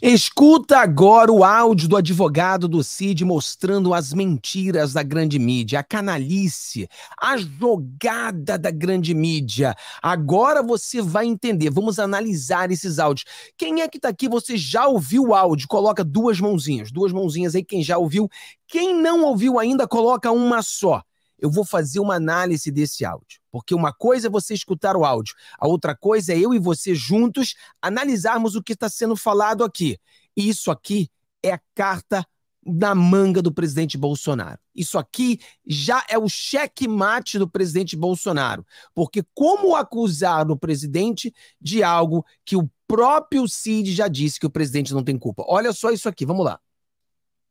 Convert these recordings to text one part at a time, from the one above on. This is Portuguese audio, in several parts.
Escuta agora o áudio do advogado do Cid mostrando as mentiras da grande mídia, a canalice, a jogada da grande mídia. Agora você vai entender. Vamos analisar esses áudios. Quem é que está aqui? Você já ouviu o áudio? Coloca duas mãozinhas, duas mãozinhas aí quem já ouviu. Quem não ouviu ainda, coloca uma só eu vou fazer uma análise desse áudio. Porque uma coisa é você escutar o áudio, a outra coisa é eu e você juntos analisarmos o que está sendo falado aqui. E isso aqui é a carta na manga do presidente Bolsonaro. Isso aqui já é o xeque mate do presidente Bolsonaro. Porque como acusar o presidente de algo que o próprio Cid já disse que o presidente não tem culpa? Olha só isso aqui, vamos lá.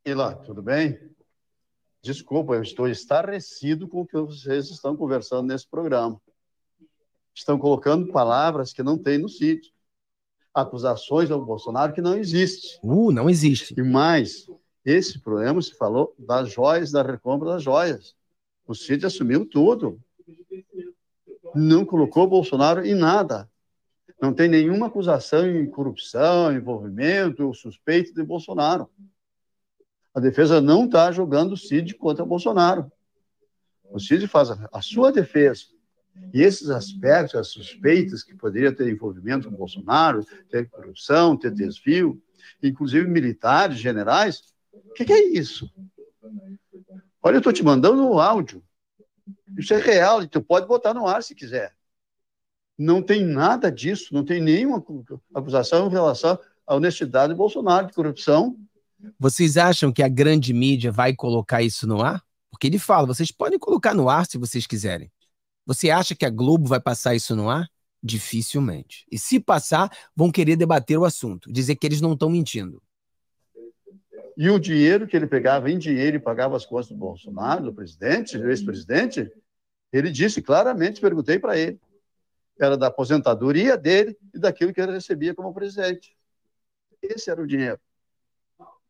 E lá, tudo bem? Desculpa, eu estou estarrecido com o que vocês estão conversando nesse programa. Estão colocando palavras que não tem no sítio. Acusações ao Bolsonaro que não existe. Uh, não existe. E mais, esse problema se falou das joias, da recompra das joias. O sítio assumiu tudo. Não colocou Bolsonaro em nada. Não tem nenhuma acusação em corrupção, envolvimento ou suspeito de Bolsonaro. A defesa não está jogando o Cid contra Bolsonaro. O Cid faz a, a sua defesa. E esses aspectos, as suspeitas que poderia ter envolvimento com Bolsonaro, ter corrupção, ter desvio, inclusive militares, generais, o que, que, é isso? Olha, eu estou te mandando um áudio. Isso é real, e então tu pode botar no ar se quiser. Não tem nada disso, não tem nenhuma acusação em relação à honestidade de Bolsonaro, de corrupção, vocês acham que a grande mídia vai colocar isso no ar? Porque ele fala, vocês podem colocar no ar se vocês quiserem. Você acha que a Globo vai passar isso no ar? Dificilmente. E se passar, vão querer debater o assunto, dizer que eles não estão mentindo. E o dinheiro que ele pegava em dinheiro e pagava as contas do Bolsonaro, do presidente, do ex-presidente, ele disse claramente, perguntei para ele, era da aposentadoria dele e daquilo que ele recebia como presidente. Esse era o dinheiro.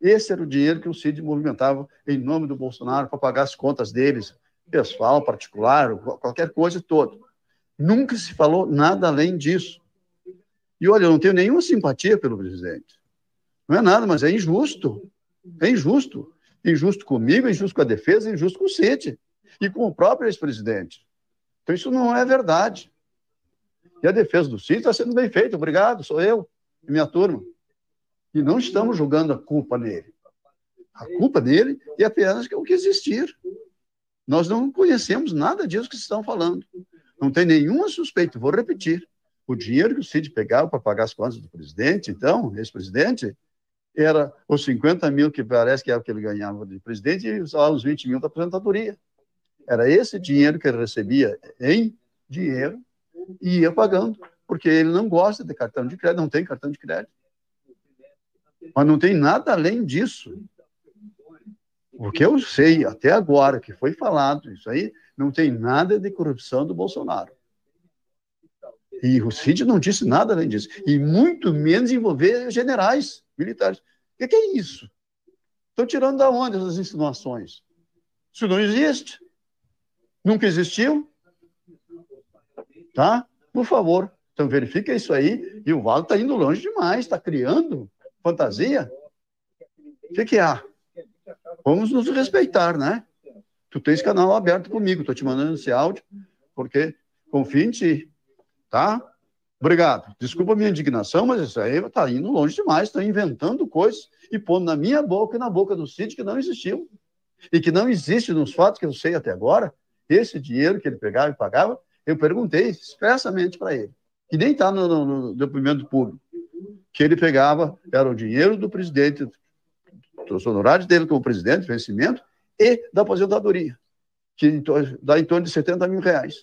Esse era o dinheiro que o Cid movimentava em nome do Bolsonaro para pagar as contas deles, pessoal, particular, qualquer coisa toda. Nunca se falou nada além disso. E olha, eu não tenho nenhuma simpatia pelo presidente. Não é nada, mas é injusto. É injusto. Injusto comigo, injusto com a defesa, injusto com o Cid e com o próprio ex-presidente. Então isso não é verdade. E a defesa do Cid está sendo bem feita. Obrigado, sou eu e minha turma. E não estamos julgando a culpa nele. A culpa dele é apenas o que existir. Nós não conhecemos nada disso que estão falando. Não tem nenhuma suspeita. Vou repetir. O dinheiro que o Cid pegava para pagar as contas do presidente, então, ex-presidente, era os 50 mil que parece que era o que ele ganhava de presidente e os 20 mil da aposentadoria. Era esse dinheiro que ele recebia em dinheiro e ia pagando, porque ele não gosta de cartão de crédito, não tem cartão de crédito. Mas não tem nada além disso. O que eu sei até agora, que foi falado, isso aí não tem nada de corrupção do Bolsonaro. E o Cid não disse nada além disso. E muito menos envolver generais militares. O que é isso? Estão tirando da onde essas insinuações? Isso não existe. Nunca existiu. Tá? Por favor. Então verifica isso aí. E o Vale está indo longe demais, está criando Fantasia? O que, que há? Vamos nos respeitar, né? Tu tens canal aberto comigo, tô te mandando esse áudio, porque confio em ti, tá? Obrigado. Desculpa a minha indignação, mas isso aí tá indo longe demais, estão inventando coisas e pondo na minha boca e na boca do sítio que não existiu. E que não existe nos fatos que eu sei até agora, esse dinheiro que ele pegava e pagava, eu perguntei expressamente para ele, que nem está no, no, no depoimento público que ele pegava era o dinheiro do presidente, dos honorários dele como presidente, vencimento, e da aposentadoria, que dá em torno de 70 mil reais.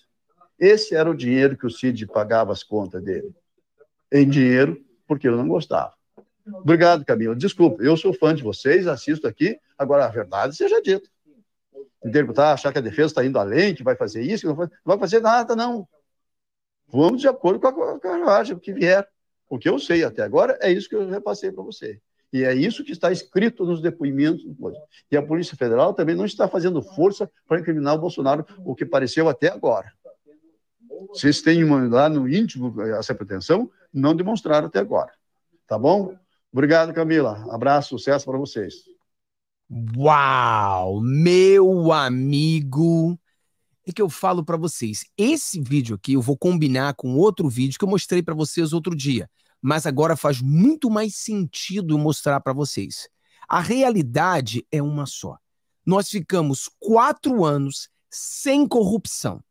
Esse era o dinheiro que o Cid pagava as contas dele. Em dinheiro, porque ele não gostava. Obrigado, Camila. Desculpa, eu sou fã de vocês, assisto aqui. Agora, a verdade seja dita. Entendeu? achar que a defesa está indo além, que vai fazer isso, que não vai fazer nada, não. Vamos de acordo com a, carruagem, o que vier. O que eu sei até agora é isso que eu repassei para você. E é isso que está escrito nos depoimentos. E a Polícia Federal também não está fazendo força para incriminar o Bolsonaro, o que pareceu até agora. Vocês têm uma, lá no íntimo essa pretensão, não demonstraram até agora. Tá bom? Obrigado, Camila. Abraço, sucesso para vocês. Uau! Meu amigo que eu falo para vocês. Esse vídeo aqui eu vou combinar com outro vídeo que eu mostrei para vocês outro dia, mas agora faz muito mais sentido mostrar para vocês. A realidade é uma só. Nós ficamos quatro anos sem corrupção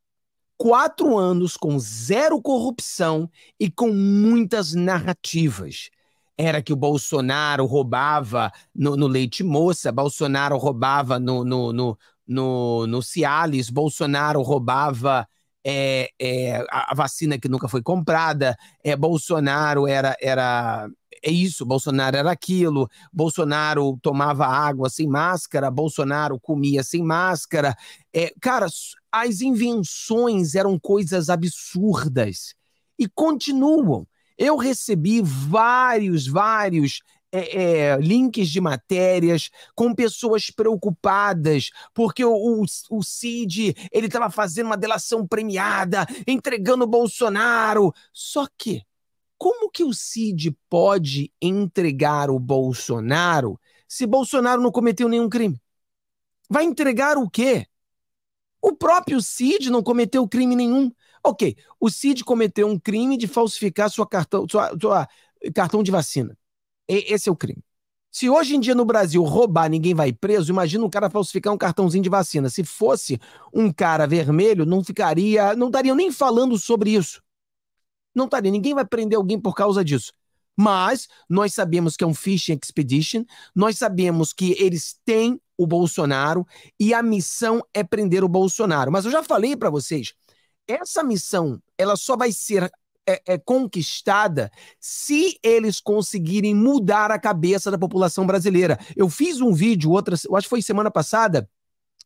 quatro anos com zero corrupção e com muitas narrativas. Era que o Bolsonaro roubava no, no leite moça, Bolsonaro roubava no, no, no, no, no Cialis, Bolsonaro roubava é, é, a, vacina que nunca foi comprada, é, Bolsonaro era, era é isso, Bolsonaro era aquilo, Bolsonaro tomava água sem máscara, Bolsonaro comia sem máscara. É, cara, as invenções eram coisas absurdas e continuam. Eu recebi vários, vários é, é, links de matérias com pessoas preocupadas, porque o, o, o Cid ele estava fazendo uma delação premiada, entregando o Bolsonaro. Só que como que o Cid pode entregar o Bolsonaro se Bolsonaro não cometeu nenhum crime? Vai entregar o quê? O próprio Cid não cometeu crime nenhum. Ok, o Cid cometeu um crime de falsificar sua cartão, sua, sua cartão de vacina. Esse é o crime. Se hoje em dia no Brasil roubar ninguém vai preso, imagina um cara falsificar um cartãozinho de vacina. Se fosse um cara vermelho, não ficaria, não estariam nem falando sobre isso. Não estaria, ninguém vai prender alguém por causa disso. Mas nós sabemos que é um fishing expedition, nós sabemos que eles têm o Bolsonaro e a missão é prender o Bolsonaro. Mas eu já falei para vocês, essa missão, ela só vai ser é, é, conquistada se eles conseguirem mudar a cabeça da população brasileira. Eu fiz um vídeo, outra, acho que foi semana passada,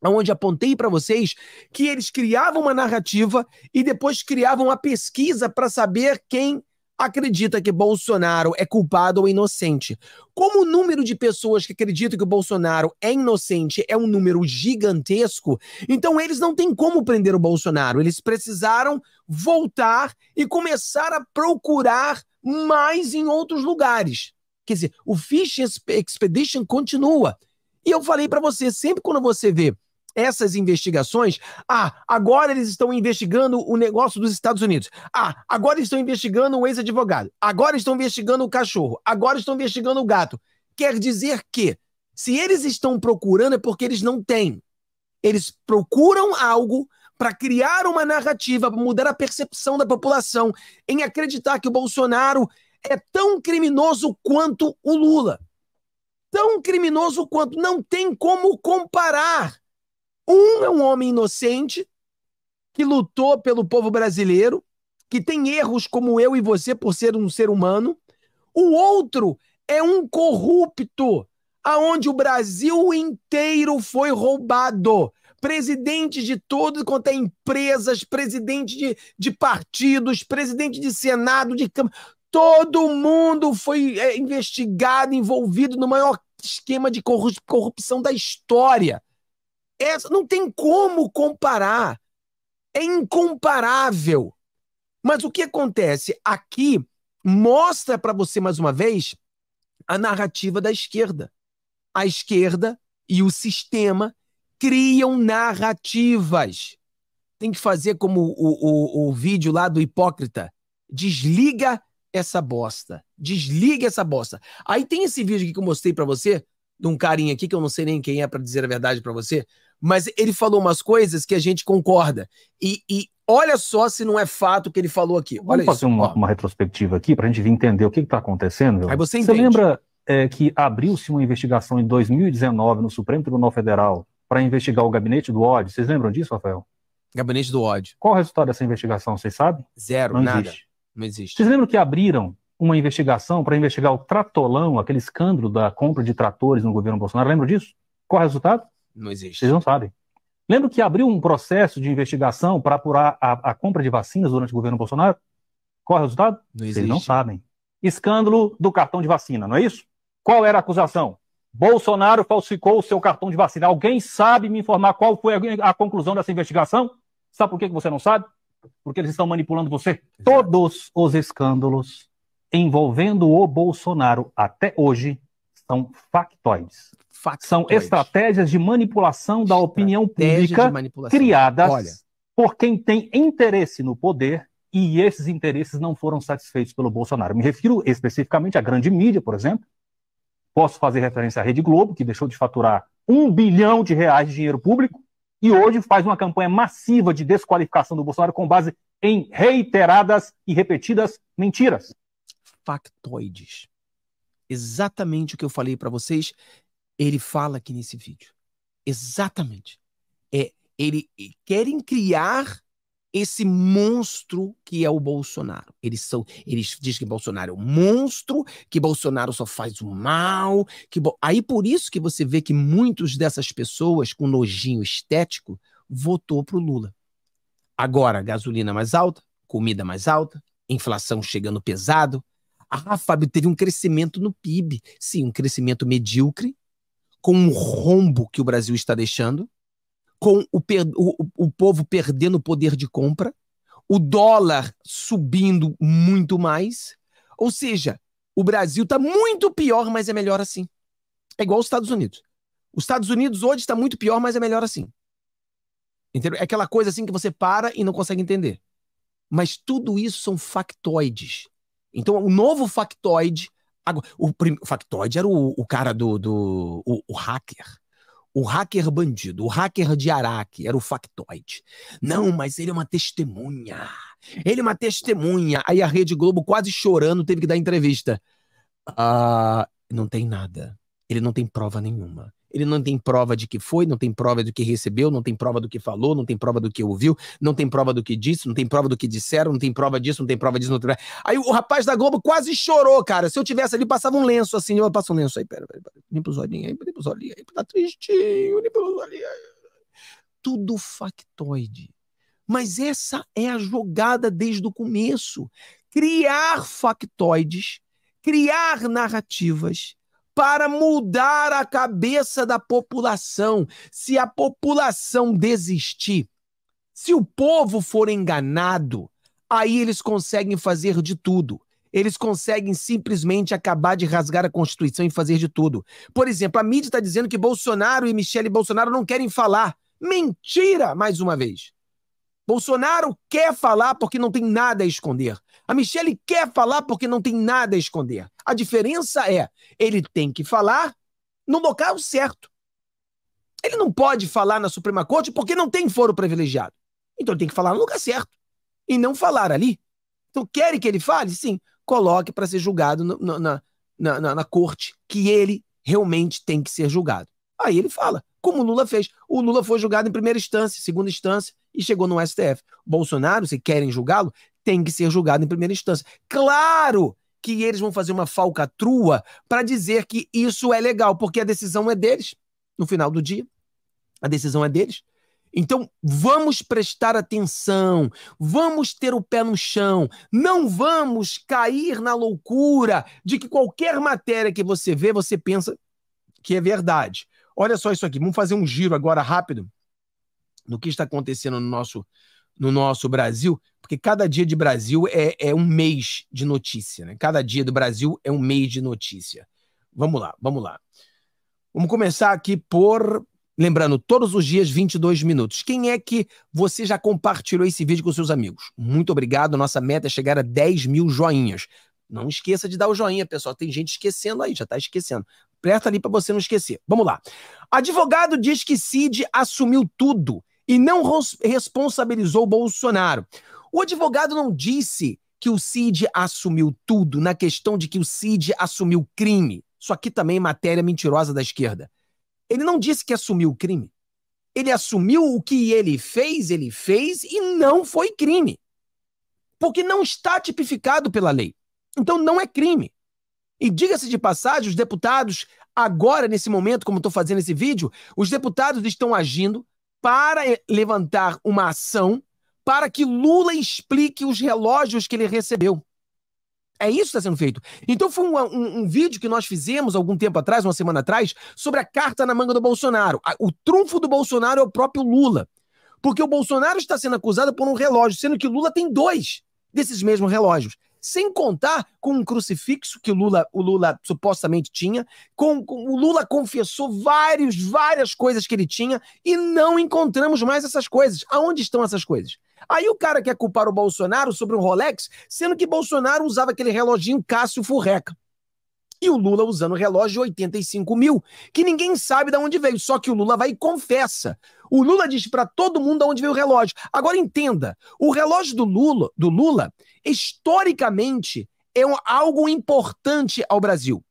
onde apontei para vocês que eles criavam uma narrativa e depois criavam uma pesquisa para saber quem acredita que Bolsonaro é culpado ou inocente. Como o número de pessoas que acreditam que o Bolsonaro é inocente é um número gigantesco, então eles não têm como prender o Bolsonaro. Eles precisaram voltar e começar a procurar mais em outros lugares. Quer dizer, o Fish Expedition continua. E eu falei para você, sempre quando você vê essas investigações. Ah, agora eles estão investigando o negócio dos Estados Unidos. Ah, agora estão investigando o ex-advogado. Agora estão investigando o cachorro. Agora estão investigando o gato. Quer dizer que, se eles estão procurando, é porque eles não têm. Eles procuram algo para criar uma narrativa, para mudar a percepção da população em acreditar que o Bolsonaro é tão criminoso quanto o Lula. Tão criminoso quanto. Não tem como comparar. Um é um homem inocente que lutou pelo povo brasileiro, que tem erros como eu e você por ser um ser humano. O outro é um corrupto, aonde o Brasil inteiro foi roubado. Presidente de todos quanto é empresas, presidente de, de partidos, presidente de Senado, de Câmara. Todo mundo foi é, investigado, envolvido no maior esquema de corrupção da história. Essa, não tem como comparar. É incomparável. Mas o que acontece? Aqui mostra para você mais uma vez a narrativa da esquerda. A esquerda e o sistema criam narrativas. Tem que fazer como o, o, o vídeo lá do hipócrita. Desliga essa bosta. Desliga essa bosta. Aí tem esse vídeo aqui que eu mostrei para você, de um carinha aqui, que eu não sei nem quem é para dizer a verdade para você, mas ele falou umas coisas que a gente concorda. E, e olha só se não é fato o que ele falou aqui. Olha Vamos isso. fazer uma, uma, retrospectiva aqui para a gente entender o que está acontecendo. Aí você, você lembra é, que abriu-se uma investigação em 2019 no Supremo Tribunal Federal para investigar o gabinete do ódio? Vocês lembram disso, Rafael? Gabinete do ódio. Qual o resultado dessa investigação, vocês sabem? Zero, não nada. Existe. Não existe. Vocês lembram que abriram uma investigação para investigar o tratolão, aquele escândalo da compra de tratores no governo Bolsonaro? Lembram disso? Qual o resultado? Não existe. Vocês não sabem. Lembro que abriu um processo de investigação para apurar a, a, compra de vacinas durante o governo Bolsonaro? Qual é o resultado? Não existe. Vocês não sabem. Escândalo do cartão de vacina, não é isso? Qual era a acusação? Bolsonaro falsificou o seu cartão de vacina. Alguém sabe me informar qual foi a conclusão dessa investigação? Sabe por que você não sabe? Porque eles estão manipulando você. Exato. Todos os escândalos envolvendo o Bolsonaro até hoje são factóides. São estratégias de manipulação da opinião pública criadas Olha. por quem tem interesse no poder e esses interesses não foram satisfeitos pelo Bolsonaro. Me refiro especificamente à grande mídia, por exemplo. Posso fazer referência à Rede Globo, que deixou de faturar um bilhão de reais de dinheiro público e hoje faz uma campanha massiva de desqualificação do Bolsonaro com base em reiteradas e repetidas mentiras. Factoides. Exatamente o que eu falei para vocês ele fala aqui nesse vídeo. Exatamente. É, ele, querem criar esse monstro que é o Bolsonaro. Eles são, eles dizem que Bolsonaro é um monstro, que Bolsonaro só faz o mal, que aí por isso que você vê que muitos dessas pessoas com nojinho estético votou pro Lula. Agora, gasolina mais alta, comida mais alta, inflação chegando pesado. Ah, Fábio, teve um crescimento no PIB. Sim, um crescimento medíocre, com o rombo que o Brasil está deixando, com o, o, o povo perdendo poder de compra, o dólar subindo muito mais. Ou seja, o Brasil está muito pior, mas é melhor assim. É igual os Estados Unidos. Os Estados Unidos hoje está muito pior, mas é melhor assim. Entendeu? É aquela coisa assim que você para e não consegue entender. Mas tudo isso são factoides. Então, o novo factoide Agora, o, prim... factoid factoide era o, o cara do. do o, o, hacker. O hacker bandido, o hacker de Araque, era o factoide. Não, mas ele é uma testemunha. Ele é uma testemunha. Aí a Rede Globo, quase chorando, teve que dar entrevista. Ah, não tem nada. Ele não tem prova nenhuma. Ele não tem prova de que foi, não tem prova do que recebeu, não tem prova do que falou, não tem prova do que ouviu, não tem prova do que disse, não tem prova do que disseram, não tem prova disso, não tem prova disso. Não tem... Aí o rapaz da Globo quase chorou, cara. Se eu tivesse ali, passava um lenço assim. Eu passo um lenço aí, pera, pera, pera. limpa os olhinhos aí, limpa os olhinhos aí, tá tristinho, limpa os olhinhos aí. Tudo factoide. Mas essa é a jogada desde o começo. Criar factoides, criar narrativas para mudar a cabeça da população. Se a população desistir, se o povo for enganado, aí eles conseguem fazer de tudo. Eles conseguem simplesmente acabar de rasgar a Constituição e fazer de tudo. Por exemplo, a mídia está dizendo que Bolsonaro e Michele Bolsonaro não querem falar. Mentira, mais uma vez. Bolsonaro quer falar porque não tem nada a esconder. A Michelle quer falar porque não tem nada a esconder. A diferença é, ele tem que falar no local certo. Ele não pode falar na Suprema Corte porque não tem foro privilegiado. Então ele tem que falar no lugar certo e não falar ali. Então querem que ele fale? Sim, coloque para ser julgado no, no, na, na, na, na corte que ele realmente tem que ser julgado. Aí ele fala, como o Lula fez. O Lula foi julgado em primeira instância, segunda instância, e chegou no STF. Bolsonaro, se querem julgá-lo, tem que ser julgado em primeira instância. Claro que eles vão fazer uma falcatrua para dizer que isso é legal, porque a decisão é deles no final do dia. A decisão é deles. Então, vamos prestar atenção, vamos ter o pé no chão, não vamos cair na loucura de que qualquer matéria que você vê, você pensa que é verdade. Olha só isso aqui, vamos fazer um giro agora rápido no que está acontecendo no nosso, no nosso Brasil, porque cada dia de Brasil é, é um mês de notícia, né? Cada dia do Brasil é um mês de notícia. Vamos lá, vamos lá. Vamos começar aqui por. Lembrando, todos os dias, 22 minutos. Quem é que você já compartilhou esse vídeo com seus amigos? Muito obrigado. Nossa meta é chegar a 10 mil joinhas. Não esqueça de dar o joinha, pessoal. Tem gente esquecendo aí, já está esquecendo. Aperta ali para você não esquecer. Vamos lá. Advogado diz que Cid assumiu tudo e não responsabilizou Bolsonaro. O advogado não disse que o Cid assumiu tudo na questão de que o Cid assumiu crime. Isso aqui também é matéria mentirosa da esquerda. Ele não disse que assumiu o crime. Ele assumiu o que ele fez, ele fez e não foi crime. Porque não está tipificado pela lei. Então não é crime. E diga-se de passagem, os deputados, agora nesse momento, como estou fazendo esse vídeo, os deputados estão agindo para levantar uma ação para que Lula explique os relógios que ele recebeu. É isso que está sendo feito. Então foi um, um, um, vídeo que nós fizemos algum tempo atrás, uma semana atrás, sobre a carta na manga do Bolsonaro. o trunfo do Bolsonaro é o próprio Lula. Porque o Bolsonaro está sendo acusado por um relógio, sendo que Lula tem dois desses mesmos relógios sem contar com um crucifixo que o Lula, o Lula supostamente tinha, com, com, o Lula confessou várias, várias coisas que ele tinha e não encontramos mais essas coisas. Aonde estão essas coisas? Aí o cara quer culpar o Bolsonaro sobre um Rolex, sendo que Bolsonaro usava aquele reloginho Cássio Furreca e o Lula usando o relógio de 85 mil, que ninguém sabe de onde veio. Só que o Lula vai e confessa. O Lula diz para todo mundo de onde veio o relógio. Agora entenda, o relógio do Lula, do Lula historicamente, é um, algo importante ao Brasil.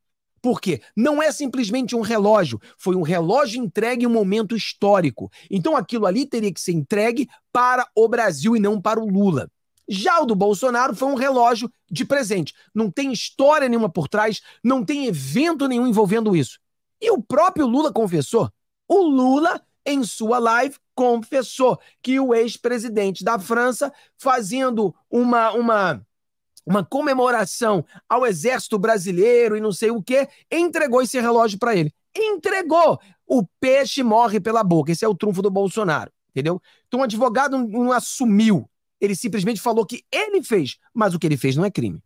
Porque não é simplesmente um relógio, foi um relógio entregue em um momento histórico. Então aquilo ali teria que ser entregue para o Brasil e não para o Lula. Já o do Bolsonaro foi um relógio de presente. Não tem história nenhuma por trás, não tem evento nenhum envolvendo isso. E o próprio Lula confessou. O Lula, em sua live, confessou que o ex-presidente da França, fazendo uma, uma, uma comemoração ao exército brasileiro e não sei o quê, entregou esse relógio para ele. Entregou! O peixe morre pela boca. Esse é o trunfo do Bolsonaro, entendeu? Então o advogado não, não assumiu ele simplesmente falou que ele fez, mas o que ele fez não é crime.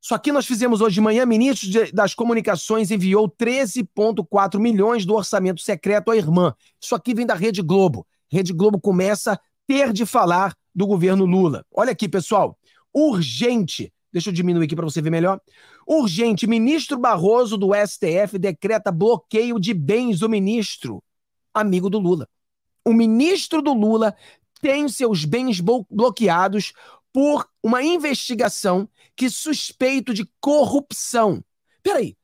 Só que nós fizemos hoje de manhã, ministro das Comunicações enviou 13,4 milhões do orçamento secreto à irmã. Isso aqui vem da Rede Globo. Rede Globo começa a ter de falar do governo Lula. Olha aqui, pessoal. Urgente. Deixa eu diminuir aqui para você ver melhor. Urgente. Ministro Barroso do STF decreta bloqueio de bens do ministro, amigo do Lula. O ministro do Lula têm seus bens bloqueados por uma investigação que suspeito de corrupção. Peraí,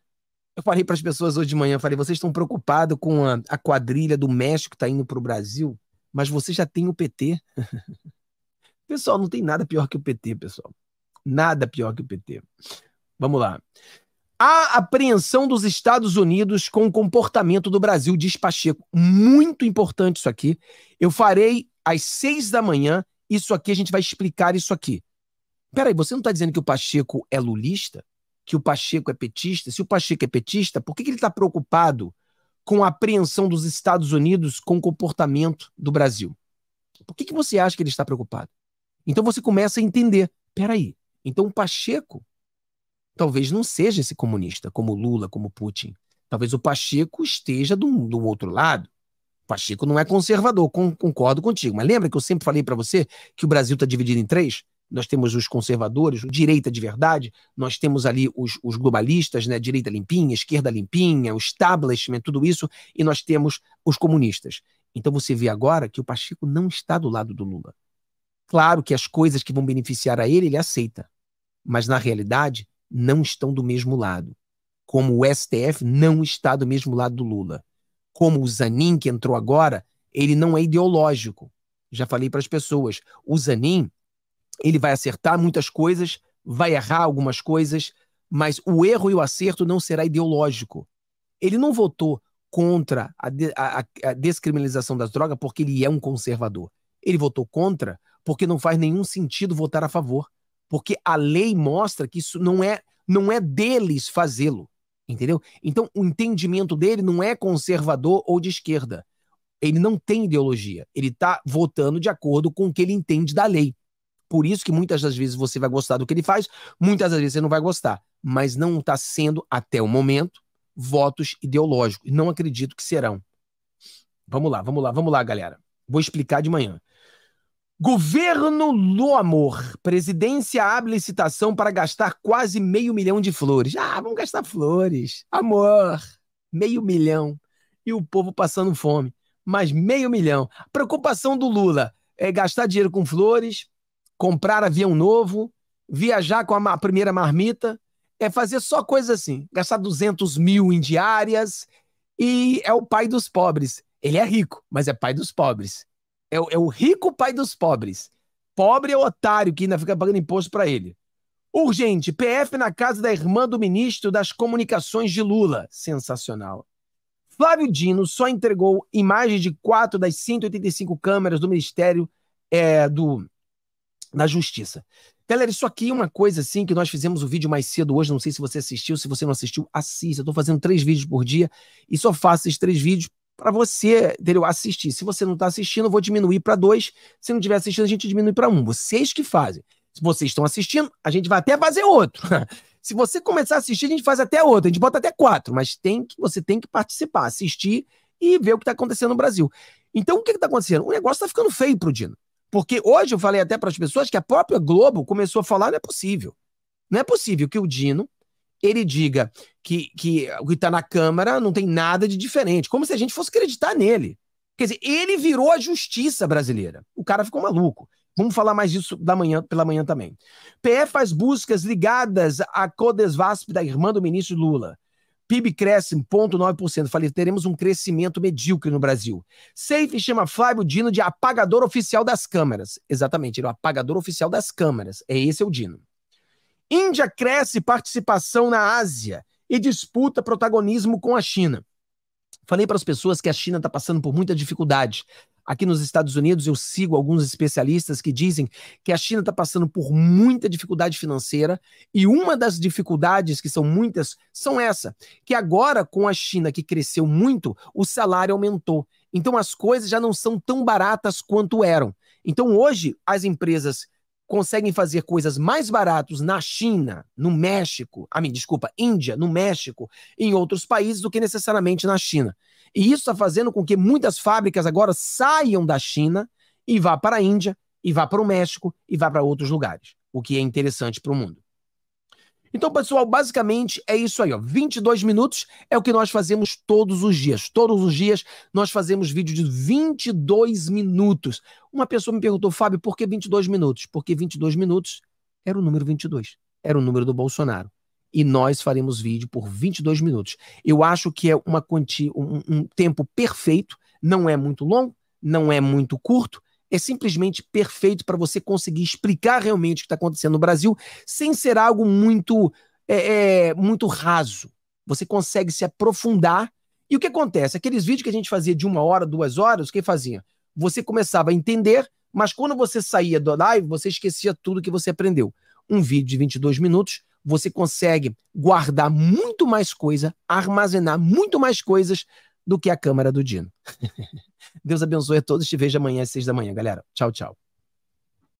eu falei para as pessoas hoje de manhã, falei, vocês estão preocupados com a, a, quadrilha do México que está indo para o Brasil, mas você já tem o PT. pessoal, não tem nada pior que o PT, pessoal. Nada pior que o PT. Vamos lá. A apreensão dos Estados Unidos com o comportamento do Brasil, diz Pacheco. Muito importante isso aqui. Eu farei às seis da manhã, isso aqui, a gente vai explicar isso aqui. Peraí, você não está dizendo que o Pacheco é lulista? Que o Pacheco é petista? Se o Pacheco é petista, por que, que ele está preocupado com a apreensão dos Estados Unidos com o comportamento do Brasil? Por que, que você acha que ele está preocupado? Então você começa a entender. Peraí, então o Pacheco talvez não seja esse comunista, como Lula, como Putin. Talvez o Pacheco esteja do outro lado. Pacheco não é conservador, com, concordo contigo. Mas lembra que eu sempre falei para você que o Brasil está dividido em três? Nós temos os conservadores, direita de verdade, nós temos ali os, os globalistas, né? direita limpinha, esquerda limpinha, o establishment, tudo isso, e nós temos os comunistas. Então você vê agora que o Pacheco não está do lado do Lula. Claro que as coisas que vão beneficiar a ele, ele aceita, mas na realidade não estão do mesmo lado, como o STF não está do mesmo lado do Lula como o Zanin, que entrou agora, ele não é ideológico. Já falei para as pessoas. O Zanin, ele vai acertar muitas coisas, vai errar algumas coisas, mas o erro e o acerto não será ideológico. Ele não votou contra a, de, a, a descriminalização das drogas porque ele é um conservador. Ele votou contra porque não faz nenhum sentido votar a favor, porque a lei mostra que isso não é não é deles fazê-lo. Entendeu? Então, o entendimento dele não é conservador ou de esquerda. Ele não tem ideologia. Ele está votando de acordo com o que ele entende da lei. Por isso que muitas das vezes você vai gostar do que ele faz, muitas das vezes você não vai gostar. Mas não está sendo, até o momento, votos ideológicos. Não acredito que serão. Vamos lá, vamos lá, vamos lá, galera. Vou explicar de manhã. Governo do amor. Presidência abre licitação para gastar quase meio milhão de flores. Ah, vamos gastar flores. Amor. Meio milhão. E o povo passando fome. Mas meio milhão. Preocupação do Lula é gastar dinheiro com flores, comprar avião novo, viajar com a primeira marmita. É fazer só coisa assim. Gastar 200 mil em diárias. E é o pai dos pobres. Ele é rico, mas é pai dos pobres. É, é o rico pai dos pobres. Pobre é o otário que ainda fica pagando imposto para ele. Urgente, PF na casa da irmã do ministro das comunicações de Lula. Sensacional. Flávio Dino só entregou imagens de quatro das 185 câmeras do Ministério é, do, da Justiça. Galera, isso aqui é uma coisa assim que nós fizemos o vídeo mais cedo hoje. Não sei se você assistiu. Se você não assistiu, assista. Eu tô fazendo três vídeos por dia e só faço esses três vídeos para você entendeu? assistir. Se você não está assistindo, eu vou diminuir para dois. Se não estiver assistindo, a gente diminui para um. Vocês que fazem. Se vocês estão assistindo, a gente vai até fazer outro. Se você começar a assistir, a gente faz até outro, a gente bota até quatro, mas tem que, você tem que participar, assistir e ver o que está acontecendo no Brasil. Então, o que está acontecendo? O negócio está ficando feio pro Dino. Porque hoje eu falei até para as pessoas que a própria Globo começou a falar: não é possível. Não é possível que o Dino ele diga que, que o que está na Câmara não tem nada de diferente, como se a gente fosse acreditar nele. Quer dizer, ele virou a justiça brasileira. O cara ficou maluco. Vamos falar mais disso da manhã, pela manhã também. PF faz buscas ligadas à Codesvasp da irmã do ministro Lula. PIB cresce 0,9%. Falei, teremos um crescimento medíocre no Brasil. Safe chama Flávio Dino de apagador oficial das câmeras. Exatamente, ele é o apagador oficial das câmeras. É esse é o Dino. Índia cresce participação na Ásia e disputa protagonismo com a China. Falei para as pessoas que a China está passando por muita dificuldade. Aqui nos Estados Unidos, eu sigo alguns especialistas que dizem que a China está passando por muita dificuldade financeira e uma das dificuldades, que são muitas, são essa: que agora, com a China que cresceu muito, o salário aumentou. Então, as coisas já não são tão baratas quanto eram. Então, hoje, as empresas conseguem fazer coisas mais baratas na China, no México, a mim, desculpa, Índia, no México, em outros países do que necessariamente na China. E isso está fazendo com que muitas fábricas agora saiam da China e vá para a Índia, e vá para o México, e vá para outros lugares, o que é interessante para o mundo. Então, pessoal, basicamente é isso aí, ó. 22 minutos é o que nós fazemos todos os dias. Todos os dias nós fazemos vídeo de 22 minutos. Uma pessoa me perguntou, Fábio, por que 22 minutos? Porque 22 minutos era o número 22, era o número do Bolsonaro. E nós faremos vídeo por 22 minutos. Eu acho que é uma quantia, um, um tempo perfeito, não é muito longo, não é muito curto, é simplesmente perfeito para você conseguir explicar realmente o que está acontecendo no Brasil sem ser algo muito, é, é, muito raso. Você consegue se aprofundar. E o que acontece? Aqueles vídeos que a gente fazia de uma hora, duas horas, o que fazia? Você começava a entender, mas quando você saía da live, você esquecia tudo que você aprendeu. Um vídeo de 22 minutos, você consegue guardar muito mais coisa, armazenar muito mais coisas do que a câmera do Dino. Deus abençoe a todos. Te vejo amanhã às seis da manhã, galera. Tchau, tchau.